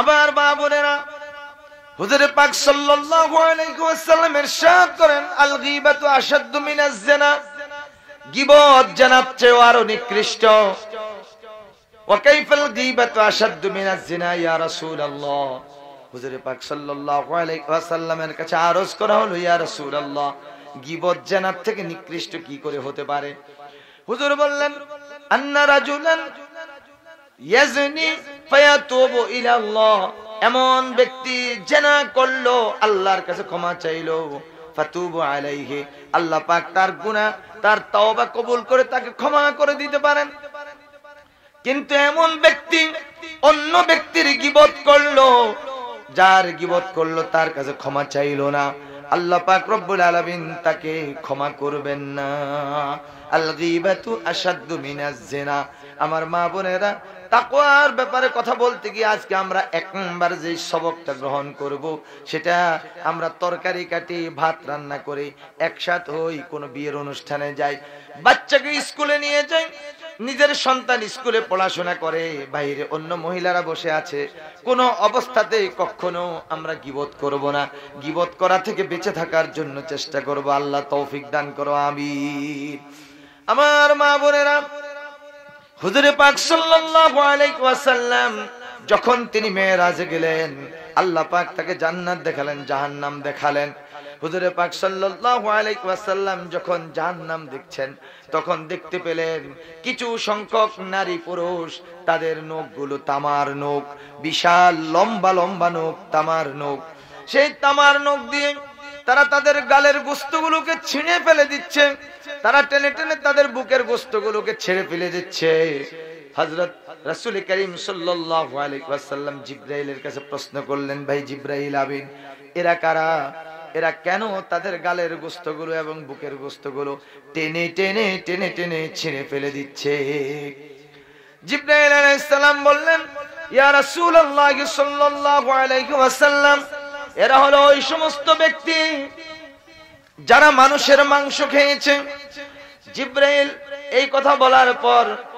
আবার বা বোনেরা হুজুর পাক সাল্লাল্লাহু আলাইহি ওয়াসাল্লাম ইরশাদ করেন আল গীবাতু আশাদ্দু মিনাজ জিনা গীবত জানাত চেয়ে আরো নিকৃষ্ট ওয়া কাইফাল গীবাতু আশাদ্দু মিনাজ জিনা ইয়া রাসূলুল্লাহ হুজুর পাক সাল্লাল্লাহু আলাইহি ওয়াসাল্লামের কাছে আরজ করা হলো ইয়া রাসূলুল্লাহ গীবত জানাত থেকে নিকৃষ্ট কি করে হতে পারে হুজুর বললেন আন্না রাজুলান ইয়াজনি এমন ব্যক্তি জেনা করলো আল্লাহর কাছে ক্ষমা চাইলো আল্লাহ পাক তার তার তওবা কবুল করে তাকে ক্ষমা করে দিতে পারেন কিন্তু এমন ব্যক্তি অন্য ব্যক্তির গিবত করলো যার গিবত করলো তার কাছে ক্ষমা চাইলো না আল্লাহ পাক রব্বুল আলামিন তাকে ক্ষমা করবেন না আল গীবাতু মিনাজ জেনা আমার মা বোনেরা তাকুয়ার ব্যাপারে কথা বলতে গিয়ে আজকে আমরা একবার যে সবকটা গ্রহণ করব সেটা আমরা তরকারি কাটি ভাত রান্না করে একসাথ হই কোনো বিয়ের অনুষ্ঠানে যাই বাচ্চাকে স্কুলে নিয়ে যাই নিজের সন্তান স্কুলে পড়াশোনা করে বাইরে অন্য মহিলারা বসে আছে কোনো অবস্থাতে কখনো আমরা গিবত করব না গিবত করা থেকে বেঁচে থাকার জন্য চেষ্টা করব আল্লাহ তৌফিক দান করো আমি আমার মা বোনেরা হুজুরে পাক সাল্লাল্লাহু আলাইহি ওয়াসাল্লাম যখন তিনি মেরাজে গেলেন আল্লাহ পাক তাকে জান্নাত দেখালেন জাহান্নাম দেখালেন হুজুরে পাক সাল্লাল্লাহু আলাইহি ওয়াসাল্লাম যখন জাহান্নাম দেখছেন তখন দেখতে পেলেন কিছু সংখ্যক নারী পুরুষ তাদের নখগুলো তামার নখ বিশাল লম্বা লম্বা নখ তামার নখ সেই তামার নখ দিয়ে তারা তাদের গালের গোস্তগুলোকে ছিঁড়ে ফেলে দিচ্ছে তারা টেনে টেনে তাদের বুকের গোস্তগুলোকে ছেড়ে ফেলে দিচ্ছে হজরত রাসুল করিম সাল্লাম জিব্রাইলের কাছে প্রশ্ন করলেন ভাই জিব্রাইল আবিন এরা কারা এরা কেন তাদের গালের গোস্তগুলো এবং বুকের গোস্তগুলো টেনে টেনে টেনে টেনে ছিঁড়ে ফেলে দিচ্ছে জিব্রাইল আলাইসাল্লাম বললেন ইয়া রাসূলুল্লাহ সাল্লাল্লাহু আলাইহি ওয়াসাল্লাম এরা হলো ওই সমস্ত ব্যক্তি যারা মানুষের মাংস খেয়েছে জিব্রাইল এই কথা বলার পর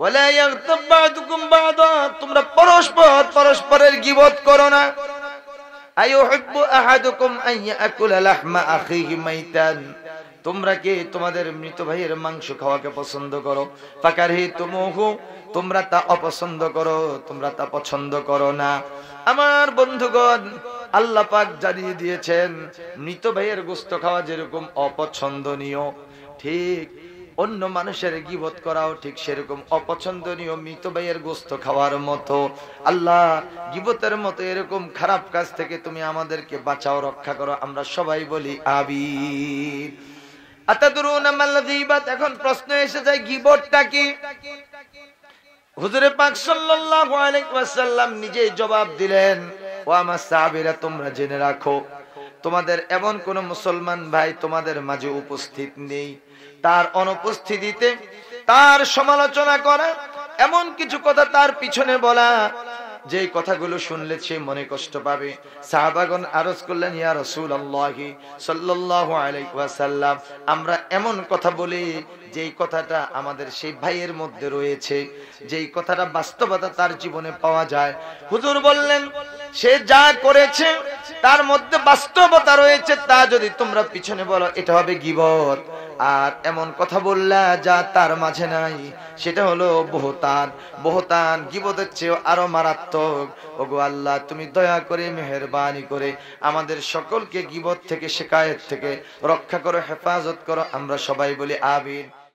তোমরা পরস্পর পরস্পরের গিবত করো না তোমরা কি তোমাদের মৃত ভাইয়ের মাংস খাওয়াকে পছন্দ করো ফাকার হি তোমরা তা অপছন্দ করো তোমরা তা পছন্দ করো না আমার বন্ধুগণ আল্লাহ পাক জানিয়ে দিয়েছেন মৃত ভাইয়ের গোস্ত খাওয়া যেরকম অপছন্দনীয় ঠিক অন্য মানুষের গিবত করাও ঠিক সেরকম অপছন্দনীয় মৃত ভাইয়ের গোস্ত খাওয়ার মতো আল্লাহ গিবতের মতো এরকম খারাপ কাজ থেকে তুমি আমাদেরকে বাঁচাও রক্ষা করো আমরা সবাই বলি আবি এখন প্রশ্ন এসে যায় গিবরটা কি হুজুরে পাক সাল্লাল্লাহু নিজেই জবাব দিলেন ও আমার সাহাবীরা তোমরা জেনে রাখো তোমাদের এমন কোন মুসলমান ভাই তোমাদের মাঝে উপস্থিত নেই তার অনুপস্থিতিতে তার সমালোচনা করা এমন কিছু কথা তার পিছনে বলা যে কথাগুলো শুনলে সে মনে কষ্ট পাবে সাহাবাগন আরজ করলেন ইয়া রসুল আল্লাহি সাল্লাহ আলাইসাল্লাম আমরা এমন কথা বলি যেই কথাটা আমাদের সেই ভাইয়ের মধ্যে রয়েছে যেই কথাটা বাস্তবতা তার জীবনে পাওয়া যায় হুজুর বললেন সে যা করেছে তার মধ্যে বাস্তবতা রয়েছে তা যদি তোমরা পিছনে বলো এটা হবে গিবত আর এমন কথা বললা যা তার মাঝে নাই সেটা হলো বহতান বহতান গিবদের চেয়েও আরো মারাত্মক ওগো আল্লাহ তুমি দয়া করে মেহরবানি করে আমাদের সকলকে গিবত থেকে শেখায়ত থেকে রক্ষা করো হেফাজত করো আমরা সবাই বলি আবির